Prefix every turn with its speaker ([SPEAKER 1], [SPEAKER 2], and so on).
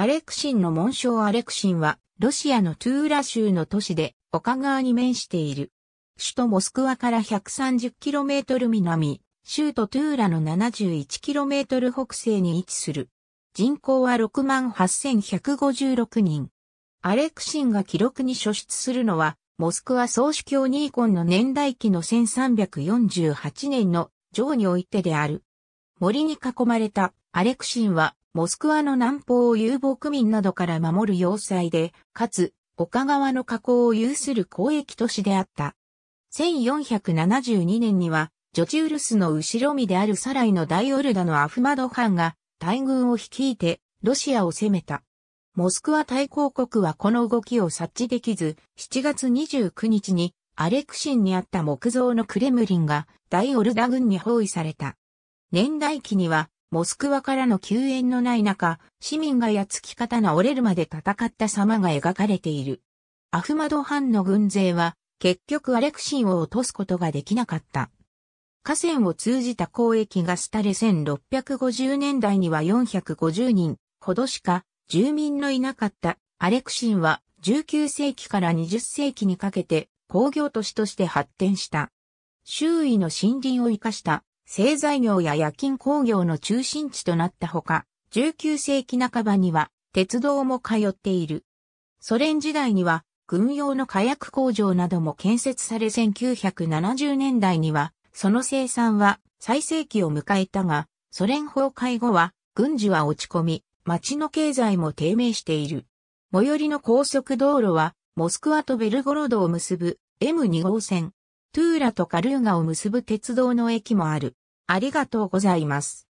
[SPEAKER 1] アレクシンの紋章アレクシンは、ロシアのトゥー
[SPEAKER 2] ラ州の都市で、丘川に面している。首都モスクワから 130km 南、州都トゥーラの 71km 北西に位置する。人口は68,156人。アレクシンが記録に所出するのは、モスクワ総主教ニーコンの年代記の1348年の上においてである。森に囲まれたアレクシンはモスクワの南方を遊牧民などから守る要塞で、かつ、丘川の河口を有する交易都市であった。1472年には、ジョチウルスの後ろ身であるサライの大オルダのアフマドハンが、大軍を率いて、ロシアを攻めた。モスクワ大公国はこの動きを察知できず、7月29日に、アレクシンにあった木造のクレムリンが、大オルダ軍に包囲された。年代記には、モスクワからの救援のない中、市民がやつき刀折れるまで戦った様が描かれている。アフマド藩の軍勢は、結局アレクシンを落とすことができなかった。河川を通じた交易が廃れ1650年代には450人ほどしか住民のいなかったアレクシンは19世紀から20世紀にかけて工業都市として発展した。周囲の森林を生かした製材業や夜勤工業の中心地となったほか、19世紀半ばには鉄道も通っている。ソ連時代には軍用の火薬工場なども建設され1970年代にはその生産は最盛期を迎えたが、ソ連崩壊後は軍事は落ち込み、町の経済も低迷している。最寄りの高速道路はモスクワとベルゴロドを結ぶ M2 号線、トゥーラとカルーガを結ぶ鉄
[SPEAKER 1] 道の駅もある。ありがとうございます。